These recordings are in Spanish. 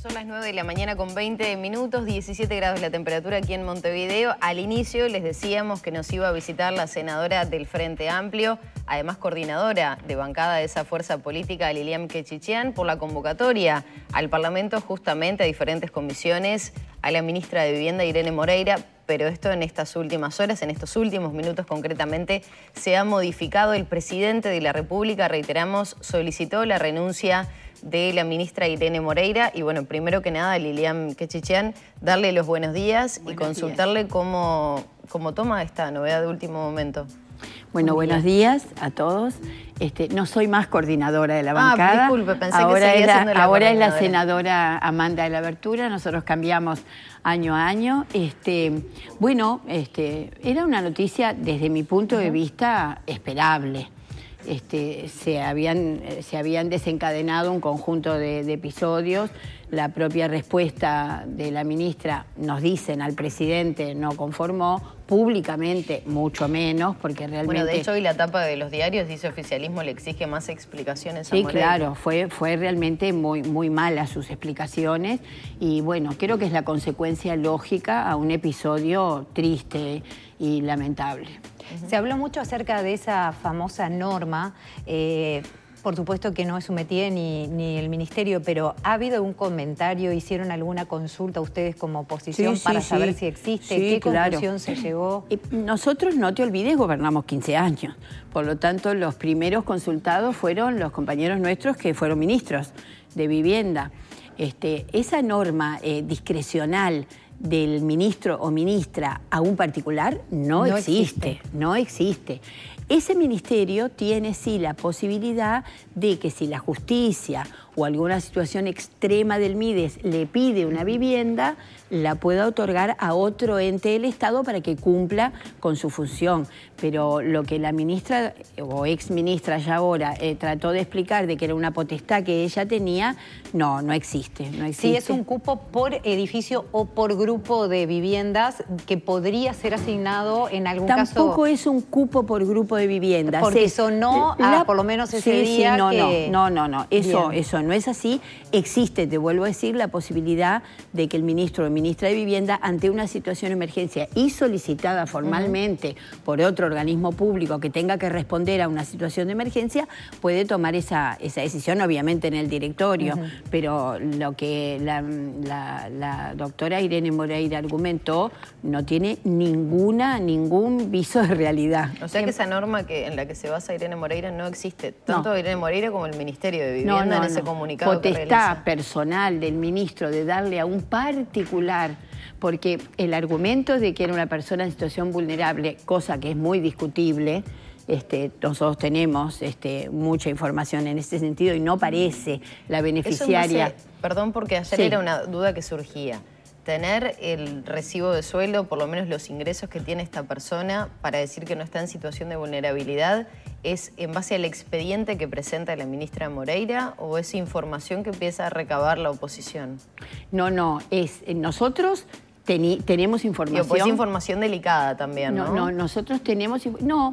Son las 9 de la mañana con 20 minutos, 17 grados la temperatura aquí en Montevideo. Al inicio les decíamos que nos iba a visitar la senadora del Frente Amplio, además coordinadora de bancada de esa fuerza política, Lilian Quechichian, por la convocatoria al Parlamento justamente a diferentes comisiones, a la ministra de Vivienda, Irene Moreira, pero esto en estas últimas horas, en estos últimos minutos concretamente, se ha modificado. El presidente de la República, reiteramos, solicitó la renuncia de la ministra Irene Moreira. Y bueno, primero que nada, Lilian Quechichean, darle los buenos días y consultarle Cómo, cómo toma esta novedad de último momento. Bueno, buenos días a todos. Este, no soy más coordinadora de la ah, bancada. Ah, disculpe, pensé ahora que es la, Ahora es la senadora Amanda de la Abertura, nosotros cambiamos año a año. Este, bueno, este, era una noticia desde mi punto de vista esperable este, se, habían, eh, se habían desencadenado un conjunto de, episodios. La propia respuesta de la ministra, nos dicen al presidente, no conformó, públicamente mucho menos, porque realmente... Bueno, de hecho hoy la tapa de los diarios dice oficialismo le exige más explicaciones a Sí, claro, fue, realmente muy, muy mala sus explicaciones y bueno, creo que es la consecuencia lógica a un episodio triste y lamentable. Se habló mucho acerca de esa famosa norma. Eh, por supuesto que no es sometida ni, ni el ministerio, pero ¿ha habido un comentario? ¿Hicieron alguna consulta ustedes como oposición para saber si existe? ¿Qué conclusión se llegó? nosotros, no te olvides, gobernamos 15 años. Por lo tanto, los primeros consultados fueron los compañeros nuestros que fueron ministros de vivienda. Este, esa norma eh, discrecional del ministro o ministra a un particular no, existe, no existe. Ese ministerio tiene sí la posibilidad de que si la justicia o alguna situación extrema del MIDES le pide una vivienda, la pueda otorgar a otro ente del Estado para que cumpla con su función. Pero lo que la ministra o ex ministra ya ahora eh, trató de explicar de que era una potestad que ella tenía, no, no existe, no Sí, es un cupo por edificio o por grupo de viviendas que podría ser asignado en algún caso. Tampoco es un cupo por grupo de viviendas. Porque sonó no, por lo menos ese día sí, no, no, no, no, eso, eso no es así. Existe, te vuelvo a decir, la posibilidad de que el ministro ministra de Vivienda ante una situación de emergencia y solicitada formalmente por otro organismo público que tenga que responder a una situación de emergencia, puede tomar esa, esa decisión, obviamente en el directorio. Pero lo que la, doctora Irene Moreira argumentó no tiene ninguna, ningún viso de realidad. O sea que esa norma que, en la que se basa Irene Moreira no existe, tanto Irene Moreira como el Ministerio de Vivienda no, en ese comunicado. Potestad personal del ministro de darle a un particular porque el argumento de que era una persona en situación vulnerable, cosa que es muy discutible, este, nosotros tenemos este, mucha información en este sentido y no parece la beneficiaria. perdón, porque ayer era una duda que surgía tener el recibo de sueldo, por lo menos los ingresos que tiene esta persona, para decir que no está en situación de vulnerabilidad, es en base al expediente que presenta la ministra Moreira o es información que empieza a recabar la oposición? No, no, es eh, nosotros tenemos pues, información. Pero pues es información delicada también, ¿no? No, nosotros tenemos... No,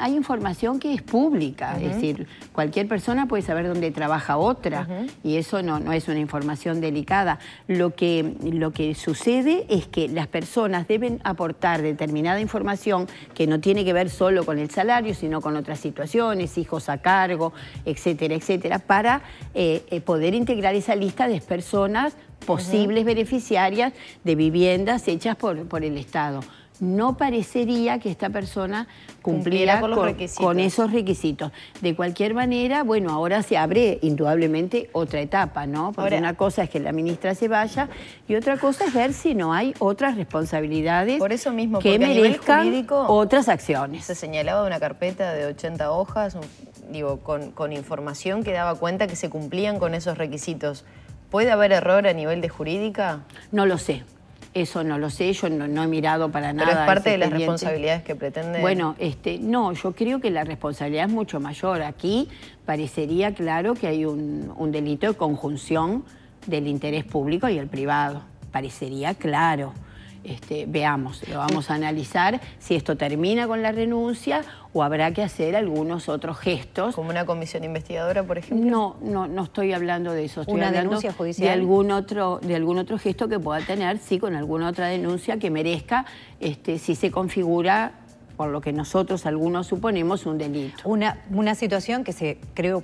hay información que es pública, es decir, cualquier persona puede saber dónde trabaja otra y eso no, no es una información delicada. Lo que, lo que sucede es que las personas deben aportar determinada información que no tiene que ver solo con el salario, sino con otras situaciones, hijos a cargo, etcétera, etcétera, para eh, eh, poder integrar esa lista de personas posibles beneficiarias de viviendas hechas por, por el Estado no parecería que esta persona cumpliera, con, esos requisitos. De cualquier manera, bueno, ahora se abre indudablemente otra etapa, ¿no? Porque una cosa es que la ministra se vaya y otra cosa es ver si no hay otras responsabilidades por eso mismo, que merezcan otras acciones. Se señalaba una carpeta de 80 hojas, digo, con, con información que daba cuenta que se cumplían con esos requisitos. ¿Puede haber error a nivel de jurídica? No lo sé. Eso no lo sé, yo no, he mirado para nada. Pero es parte de las responsabilidades que pretende. Bueno, este, no, yo creo que la responsabilidad es mucho mayor. Aquí parecería claro que hay un delito de conjunción del interés público y el privado. Parecería claro. Este, veamos, lo vamos a analizar si esto termina con la renuncia o habrá que hacer algunos otros gestos. ¿Como una comisión investigadora, por ejemplo? No, no, no estoy hablando de eso. ¿Una denuncia judicial? De algún, otro, de algún otro gesto que pueda tener, sí, con alguna otra denuncia que merezca, este, si se configura por lo que nosotros algunos suponemos un delito. Una, una situación que se creo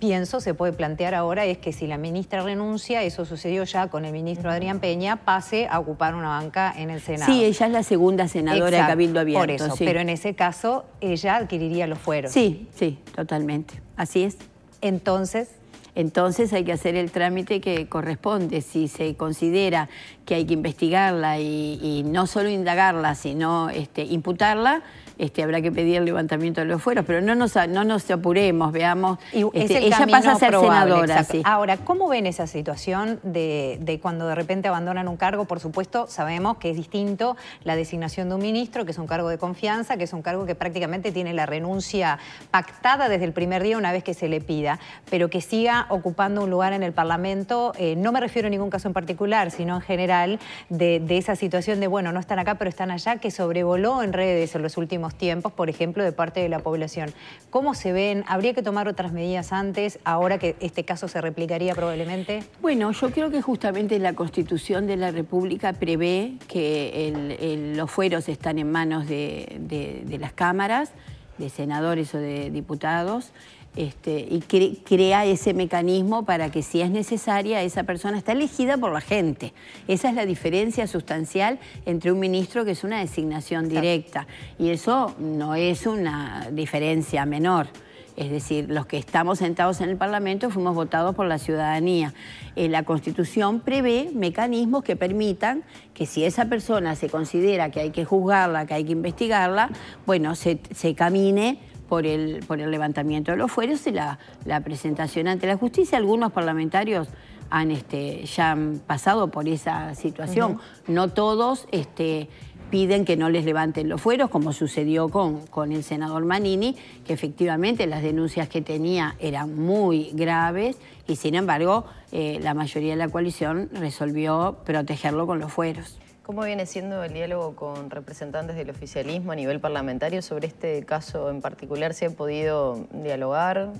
pienso se puede plantear ahora es que si la ministra renuncia, eso sucedió ya con el ministro Adrián Peña, pase a ocupar una banca en el Senado. Sí, ella es la segunda senadora de Cabildo Abierto. Por eso, pero en ese caso ella adquiriría los fueros. Sí, sí, totalmente. Así es. Entonces, entonces hay que hacer el trámite que corresponde. Si se considera que hay que investigarla y, no solo indagarla, sino este, imputarla, este, habrá que pedir el levantamiento de los fueros. Pero no nos, no nos apuremos, veamos. Este, ella pasa a ser senadora. Ahora, ¿cómo ven esa situación de, de cuando de repente abandonan un cargo? Por supuesto, sabemos que es distinto la designación de un ministro, que es un cargo de confianza, que es un cargo que prácticamente tiene la renuncia pactada desde el primer día una vez que se le pida, pero que siga ocupando un lugar en el Parlamento, eh, no me refiero a ningún caso en particular, sino en general de, esa situación de, bueno, no están acá, pero están allá, que sobrevoló en redes en los últimos tiempos, por ejemplo, de parte de la población. ¿Cómo se ven? ¿Habría que tomar otras medidas antes, ahora que este caso se replicaría probablemente? Bueno, yo creo que justamente la Constitución de la República prevé que los fueros están en manos de las cámaras, de senadores o de diputados. Este, y crea ese mecanismo para que si es necesaria esa persona está elegida por la gente. Esa es la diferencia sustancial entre un ministro que es una designación directa y eso no es una diferencia menor. Es decir, los que estamos sentados en el Parlamento fuimos votados por la ciudadanía. Eh, la Constitución prevé mecanismos que permitan que si esa persona se considera que hay que juzgarla, que hay que investigarla, bueno, se camine por el, levantamiento de los fueros y la, presentación ante la justicia. Algunos parlamentarios han, este, ya han pasado por esa situación. No todos este, piden que no les levanten los fueros, como sucedió con, el senador Manini, que efectivamente las denuncias que tenía eran muy graves y sin embargo eh, la mayoría de la coalición resolvió protegerlo con los fueros. ¿Cómo viene siendo el diálogo con representantes del oficialismo a nivel parlamentario sobre este caso en particular? ¿Se ha podido dialogar,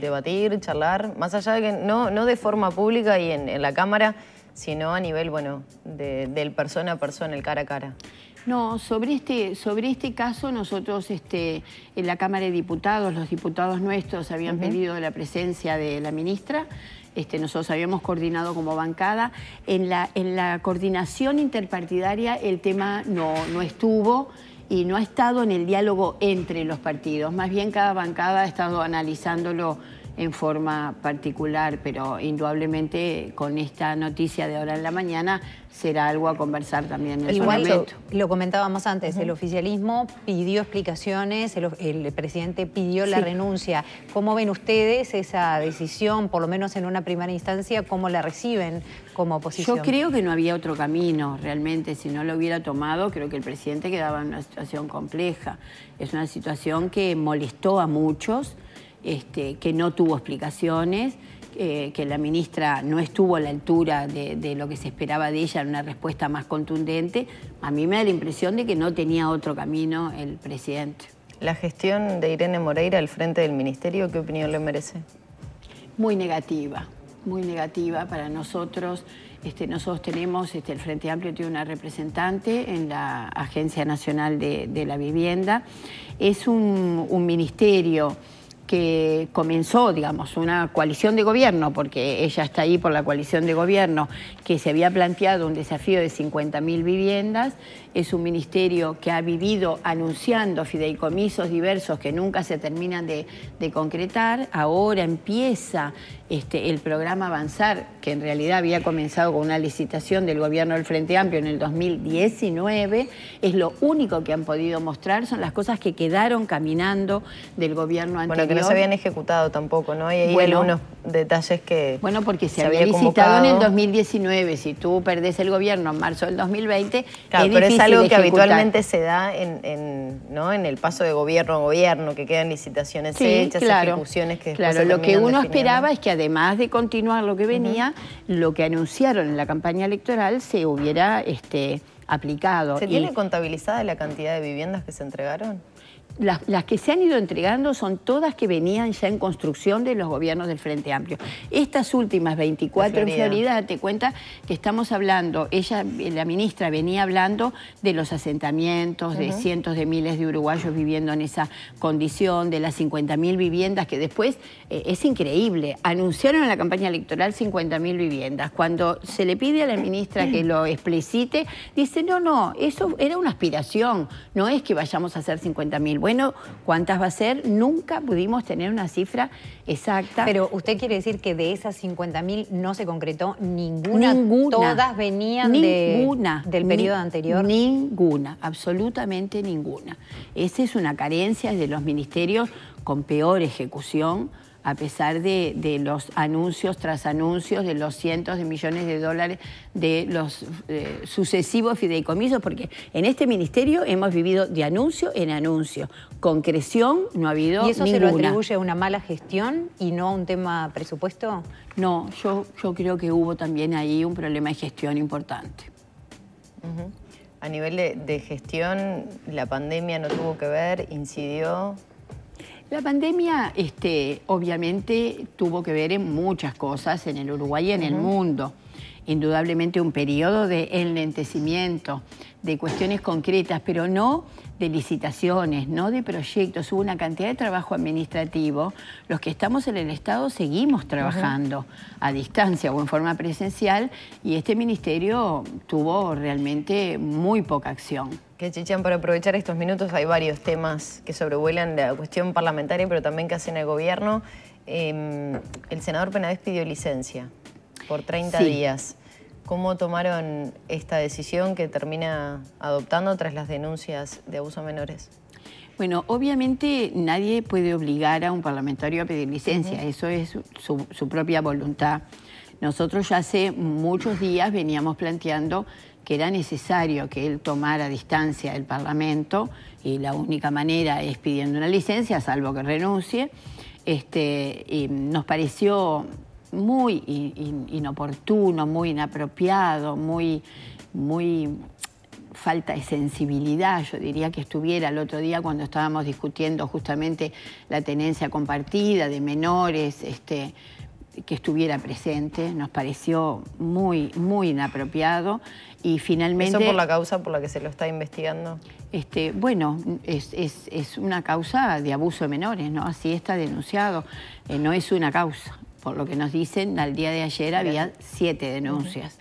debatir, charlar? Más allá de que no, no de forma pública y en, la Cámara, sino a nivel, bueno, de, del persona a persona, el cara a cara. No, sobre este, sobre este caso nosotros este, en la Cámara de Diputados, los diputados nuestros habían pedido la presencia de la ministra, este, nosotros habíamos coordinado como bancada. En la, en la coordinación interpartidaria el tema no, no estuvo y no ha estado en el diálogo entre los partidos, más bien cada bancada ha estado analizándolo en forma particular, pero indudablemente con esta noticia de ahora en la mañana será algo a conversar también en el Igual lo, comentábamos antes, el oficialismo pidió explicaciones, el, presidente pidió la renuncia. ¿Cómo ven ustedes esa decisión, por lo menos en una primera instancia, cómo la reciben como oposición? Yo creo que no había otro camino realmente, si no lo hubiera tomado, creo que el presidente quedaba en una situación compleja. Es una situación que molestó a muchos, este, que no tuvo explicaciones, eh, que la ministra no estuvo a la altura de, lo que se esperaba de ella en una respuesta más contundente, a mí me da la impresión de que no tenía otro camino el presidente. La gestión de Irene Moreira al frente del ministerio, ¿qué opinión le merece? Muy negativa, muy negativa para nosotros. Este, nosotros tenemos, este, el Frente Amplio tiene una representante en la Agencia Nacional de, la Vivienda. Es un ministerio que comenzó, digamos, una coalición de gobierno, porque ella está ahí por la coalición de gobierno, que se había planteado un desafío de 50.000 viviendas, es un ministerio que ha vivido anunciando fideicomisos diversos que nunca se terminan de, concretar, ahora empieza este, el programa Avanzar, que en realidad había comenzado con una licitación del gobierno del Frente Amplio en el 2019, es lo único que han podido mostrar, son las cosas que quedaron caminando del gobierno anterior no se habían ejecutado tampoco, ¿no? hay algunos detalles que. Bueno, porque se, había licitado en el 2019. Si tú perdés el gobierno en marzo del 2020. Claro, es pero es algo que habitualmente se da en, ¿no? en el paso de gobierno a gobierno, que quedan licitaciones hechas, ejecuciones que Claro, lo que uno esperaba es que además de continuar lo que venía, lo que anunciaron en la campaña electoral se hubiera. Este, ¿Se tiene contabilizada la cantidad de viviendas que se entregaron? Las, que se han ido entregando son todas que venían ya en construcción de los gobiernos del Frente Amplio. Estas últimas 24 en Florida, te cuenta que estamos hablando, ella, la ministra, venía hablando de los asentamientos, de cientos de miles de uruguayos viviendo en esa condición, de las 50.000 viviendas que después, eh, es increíble, anunciaron en la campaña electoral 50.000 viviendas. Cuando se le pide a la ministra que lo explicite, dice, no, no, eso era una aspiración, no es que vayamos a hacer 50.000. Bueno, ¿cuántas va a ser? Nunca pudimos tener una cifra exacta. Pero usted quiere decir que de esas 50.000 no se concretó ninguna, todas venían del periodo anterior. Ninguna, absolutamente ninguna. Esa es una carencia de los ministerios con peor ejecución a pesar de, los anuncios tras anuncios de los cientos de millones de dólares de los eh, sucesivos fideicomisos, porque en este ministerio hemos vivido de anuncio en anuncio. Concreción no ha habido. ¿Y eso se lo atribuye a una mala gestión y no a un tema presupuesto? No, yo, yo creo que hubo también ahí un problema de gestión importante. A nivel de gestión, la pandemia no tuvo que ver, incidió. La pandemia, este, obviamente, tuvo que ver en muchas cosas en el Uruguay y en el mundo. Indudablemente un periodo de enlentecimiento, de cuestiones concretas, pero no de licitaciones, no de proyectos. Hubo una cantidad de trabajo administrativo. Los que estamos en el Estado seguimos trabajando a distancia o en forma presencial y este ministerio tuvo realmente muy poca acción que Chichán, para aprovechar estos minutos hay varios temas que sobrevuelan la cuestión parlamentaria, pero también que hacen el gobierno. Em, el senador Penades pidió licencia por 30 días. ¿Cómo tomaron esta decisión que termina adoptando tras las denuncias de abuso a menores? Bueno, obviamente nadie puede obligar a un parlamentario a pedir licencia, eso es su propia voluntad. Nosotros ya hace muchos días veníamos planteando que era necesario que él tomara distancia del Parlamento y la única manera es pidiendo una licencia, salvo que renuncie. Este, nos pareció muy inoportuno, muy inapropiado, muy, muy falta de sensibilidad, yo diría que estuviera el otro día cuando estábamos discutiendo justamente la tenencia compartida de menores, este, que estuviera presente, nos pareció muy, muy inapropiado y finalmente... ¿Eso por la causa por la que se lo está investigando? Este, bueno, es, una causa de abuso de menores, ¿no? Así está denunciado, eh, no es una causa. Por lo que nos dicen, al día de ayer había siete denuncias.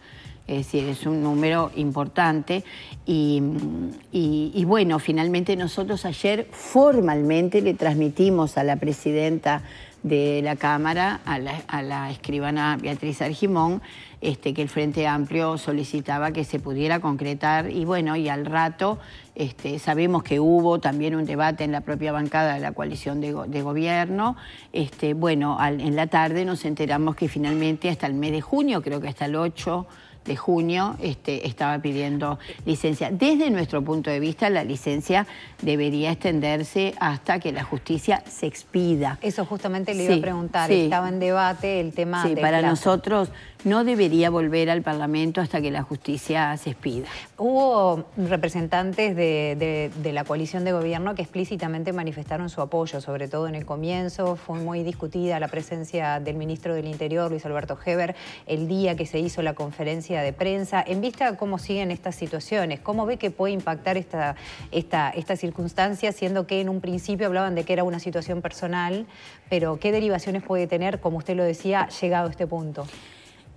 Es decir, es un número importante. Mm, y, bueno, finalmente nosotros ayer formalmente le transmitimos a la presidenta de la Cámara a la, escribana Beatriz Argimón, este, que el Frente Amplio solicitaba que se pudiera concretar y bueno, y al rato este, sabemos que hubo también un debate en la propia bancada de la coalición de, gobierno. Este, bueno, en la tarde nos enteramos que finalmente hasta el mes de junio, creo que hasta el 8 de junio este, estaba pidiendo licencia. Desde nuestro punto de vista, la licencia debería extenderse hasta que la justicia se expida. Eso justamente le iba a preguntar, estaba en debate el tema sí, para nosotros no debería volver al Parlamento hasta que la justicia se expida. Hubo representantes de, de la coalición de gobierno que explícitamente manifestaron su apoyo, sobre todo en el comienzo. Fue muy discutida la presencia del ministro del Interior, Luis Alberto Heber, el día que se hizo la conferencia de prensa, en vista de cómo siguen estas situaciones, cómo ve que puede impactar esta, esta, esta circunstancia, siendo que en un principio hablaban de que era una situación personal, pero qué derivaciones puede tener, como usted lo decía, llegado a este punto.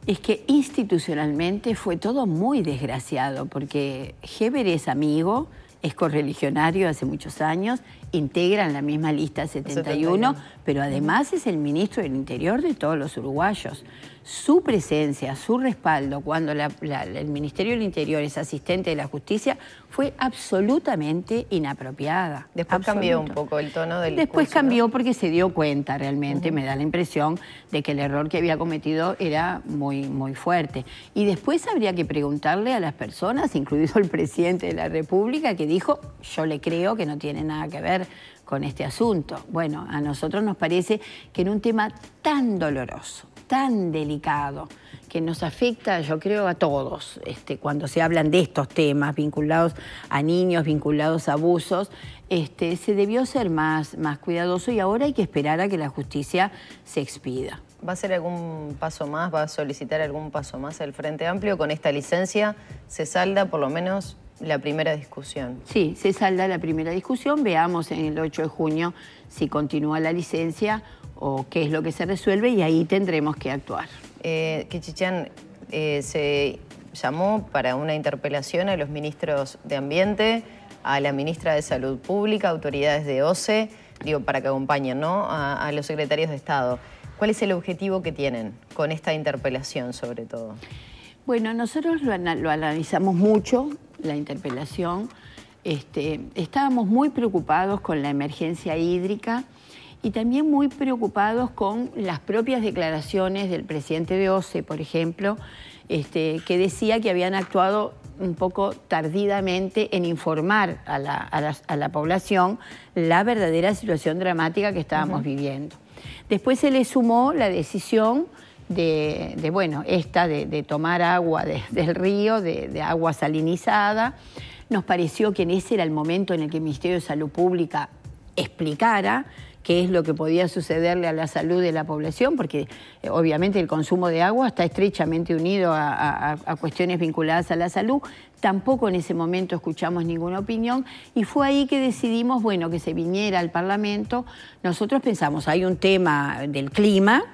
Es que institucionalmente fue todo muy desgraciado, porque Heber es amigo, es correligionario hace muchos años, integra en la misma lista 71, pero además es el ministro del Interior de todos los uruguayos su presencia, su respaldo cuando el Ministerio del Interior es asistente de la justicia fue absolutamente inapropiada. Después cambió un poco el tono del Después cambió porque se dio cuenta realmente, me da la impresión de que el error que había cometido era muy, muy fuerte. Y después habría que preguntarle a las personas, incluido el presidente de la República, que dijo, yo le creo que no tiene nada que ver con este asunto. Bueno, a nosotros nos parece que en un tema tan doloroso, tan delicado que nos afecta, yo creo, a todos, este, cuando se hablan de estos temas vinculados a niños, vinculados a abusos, este, se debió ser más, más cuidadoso y ahora hay que esperar a que la justicia se expida. ¿Va a ser algún paso más, va a solicitar algún paso más el Frente Amplio? Con esta licencia se salda por lo menos la primera discusión. Sí, se salda la primera discusión. Veamos en el 8 de junio si continúa la licencia o qué es lo que se resuelve y ahí tendremos que actuar. Eh, que Chichán eh, se llamó para una interpelación a los ministros de Ambiente, a la ministra de Salud Pública, autoridades de OCE, digo, para que acompañen ¿no? a, los secretarios de Estado. ¿Cuál es el objetivo que tienen con esta interpelación sobre todo? Bueno, nosotros lo, analizamos mucho, la interpelación. Este, estábamos muy preocupados con la emergencia hídrica y también muy preocupados con las propias declaraciones del presidente de OCE, por ejemplo, este, que decía que habían actuado un poco tardidamente en informar a la, población la verdadera situación dramática que estábamos viviendo. Después se le sumó la decisión de, bueno, esta, de, tomar agua del río, de agua salinizada. Nos pareció que en ese era el momento en el que el Ministerio de Salud Pública explicara qué es lo que podía sucederle a la salud de la población, porque eh, obviamente el consumo de agua está estrechamente unido a, a cuestiones vinculadas a la salud. Tampoco en ese momento escuchamos ninguna opinión y fue ahí que decidimos, bueno, que se viniera al Parlamento. Nosotros pensamos, hay un tema del clima,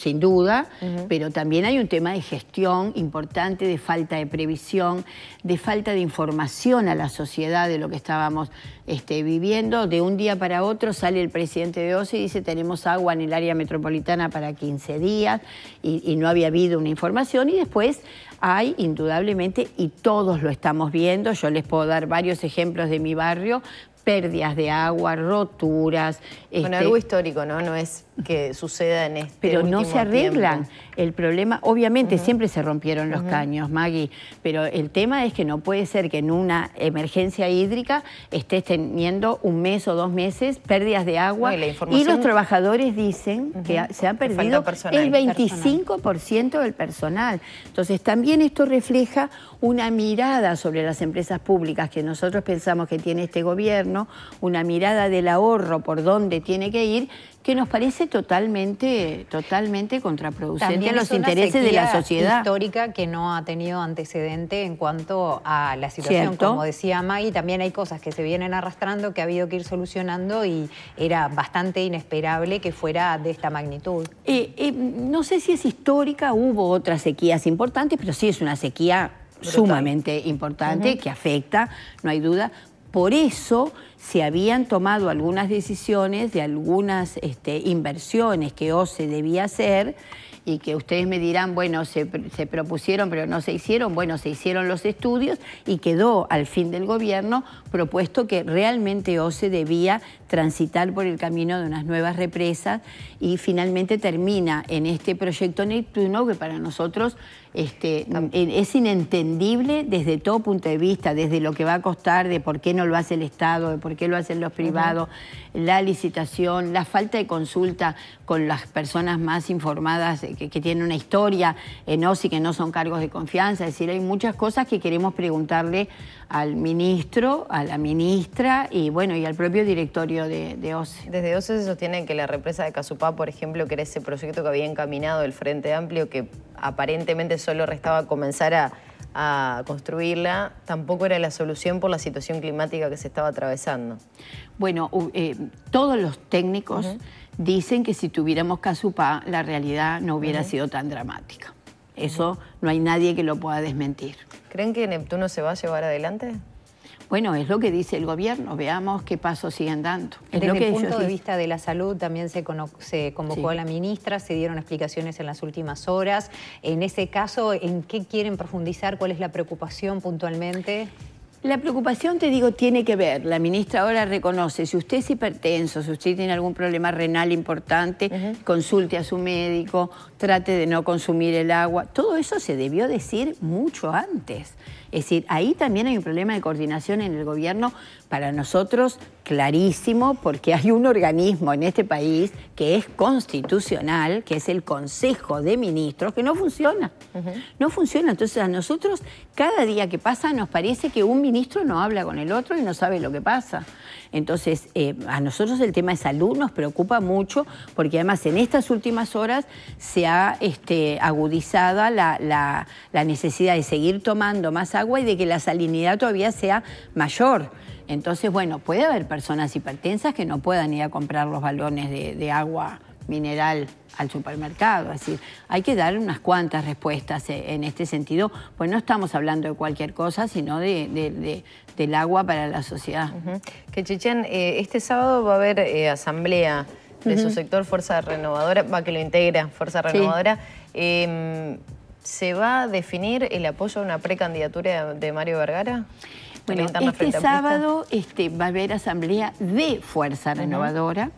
sin duda, pero también hay un tema de gestión importante, de falta de previsión, de falta de información a la sociedad de lo que estábamos este, viviendo. De un día para otro sale el presidente de OSI y dice tenemos agua en el área metropolitana para 15 días y, no había habido una información y después hay indudablemente, y todos lo estamos viendo, yo les puedo dar varios ejemplos de mi barrio, pérdidas de agua, roturas. Bueno, este, algo histórico, ¿no? No es que suceda en este Pero no se arreglan. El problema, obviamente, siempre se rompieron los caños, Maggie, pero el tema es que no puede ser que en una emergencia hídrica estés teniendo un mes o dos meses pérdidas de agua. y, los trabajadores dicen que se han perdido el 25% del personal. Entonces, también esto refleja una mirada sobre las empresas públicas que nosotros pensamos que tiene este gobierno, una mirada del ahorro por dónde tiene que ir, que nos parece totalmente, totalmente contraproducente También los intereses de la sociedad. histórica que no ha tenido antecedente en cuanto a la situación, como decía Maggie, también hay cosas que se vienen arrastrando que ha habido que ir solucionando y era bastante inesperable que fuera de esta magnitud. Eh, eh, no sé si es histórica, hubo otras sequías importantes, pero sí es una sequía sumamente importante que afecta, no hay duda. Por eso se habían tomado algunas decisiones de algunas este, inversiones que OCE debía hacer y que ustedes me dirán, bueno, se, se, propusieron pero no se hicieron, bueno, se hicieron los estudios y quedó al fin del gobierno propuesto que realmente OCE debía transitar por el camino de unas nuevas represas y finalmente termina en este proyecto Neptuno que para nosotros este, e, es inentendible desde todo punto de vista, desde lo que va a costar, de por qué no lo hace el Estado, de por qué lo hacen los privados, la licitación, la falta de consulta con las personas más informadas eh, que, que tienen una historia en OSI, que no son cargos de confianza. Es decir, hay muchas cosas que queremos preguntarle al ministro, a la ministra y bueno, y al propio directorio de, Desde OCE se sostiene que la represa de Casupá, por ejemplo, que era ese proyecto que había encaminado el Frente Amplio, que aparentemente solo restaba comenzar a, construirla, tampoco era la solución por la situación climática que se estaba atravesando. Bueno, eh, todos los técnicos dicen que si tuviéramos Casupá, la realidad no hubiera sido tan dramática. Eso no hay nadie que lo pueda desmentir. ¿Creen que Neptuno se va a llevar adelante? Bueno, es lo que dice el gobierno, veamos qué pasos siguen dando. Desde el punto de vista de la salud también se, se convocó a la ministra, se dieron explicaciones en las últimas horas. En ese caso, ¿en qué quieren profundizar? ¿Cuál es la preocupación puntualmente? La preocupación, te digo, tiene que ver. La ministra ahora reconoce, si usted es hipertenso, si usted tiene algún problema renal importante, consulte a su médico, trate de no consumir el agua. Todo eso se debió decir mucho antes. Es decir, ahí también hay un problema de coordinación en el gobierno para nosotros clarísimo, porque hay un organismo en este país que es constitucional, que es el Consejo de Ministros, que no funciona. No funciona. Entonces a nosotros cada día que pasa nos parece que un ministro no habla con el otro y no sabe lo que pasa. Entonces eh, a nosotros el tema de salud nos preocupa mucho, porque además en estas últimas horas se ha este, agudizada la, la necesidad de seguir tomando más agua y de que la salinidad todavía sea mayor. Entonces, bueno, puede haber personas hipertensas que no puedan ir a comprar los balones de, agua mineral al supermercado. Es decir, hay que dar unas cuantas respuestas eh, en este sentido, pues no estamos hablando de cualquier cosa, sino de, del agua para la sociedad. Que eh, este sábado va a haber eh, asamblea de su sector Fuerza Renovadora, va que lo integra Fuerza Renovadora. Em, ¿Se va a definir el apoyo a una precandidatura de Mario Vergara? Bueno, este sábado este, va a haber asamblea de Fuerza Renovadora.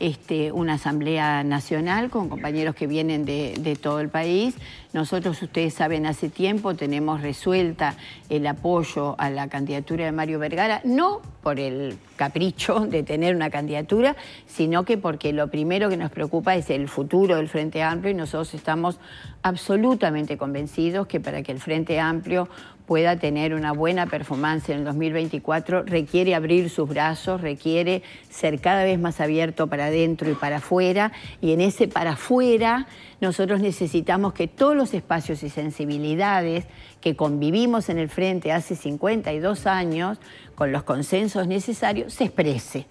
Este, una asamblea nacional con compañeros que vienen de, de todo el país. Nosotros, ustedes saben, hace tiempo tenemos resuelta el apoyo a la candidatura de Mario Vergara, no por el capricho de tener una candidatura, sino que porque lo primero que nos preocupa es el futuro del Frente Amplio y nosotros estamos absolutamente convencidos que para que el Frente Amplio pueda tener una buena performance en el 2024 requiere abrir sus brazos, requiere ser cada vez más abierto para adentro y para afuera, y en ese para afuera nosotros necesitamos que todos los espacios y sensibilidades que convivimos en el frente hace 52 años, con los consensos necesarios, se exprese.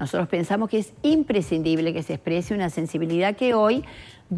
Nosotros pensamos que es imprescindible que se exprese una sensibilidad que hoy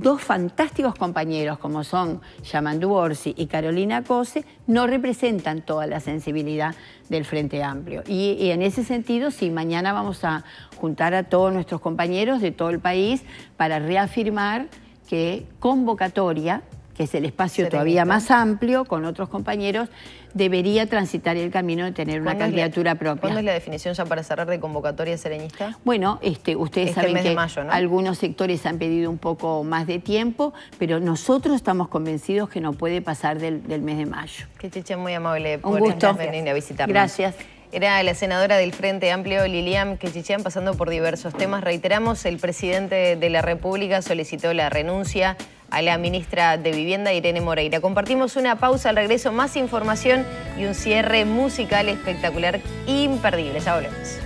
dos fantásticos compañeros como son Yamandu Orsi y Carolina Cose, no representan toda la sensibilidad del Frente Amplio. Y, y, en ese sentido, sí, mañana vamos a juntar a todos nuestros compañeros de todo el país para reafirmar que convocatoria, que es el espacio todavía más amplio, con otros compañeros, debería transitar el camino de tener una candidatura propia. ¿Cuándo es la definición ya para cerrar de convocatoria sereñista? Bueno, este, ustedes este saben que algunos sectores han pedido un poco más de tiempo, pero nosotros estamos convencidos que no puede pasar del, mes de mayo. Que chiche muy amable por venir a visitarnos. Gracias. Era la senadora del Frente Amplio, Lilian Quechichán, pasando por diversos temas. Reiteramos, el presidente de la República solicitó la renuncia a la ministra de Vivienda, Irene Moreira. Compartimos una pausa al regreso, más información y un cierre musical espectacular, imperdible. Ya volvemos.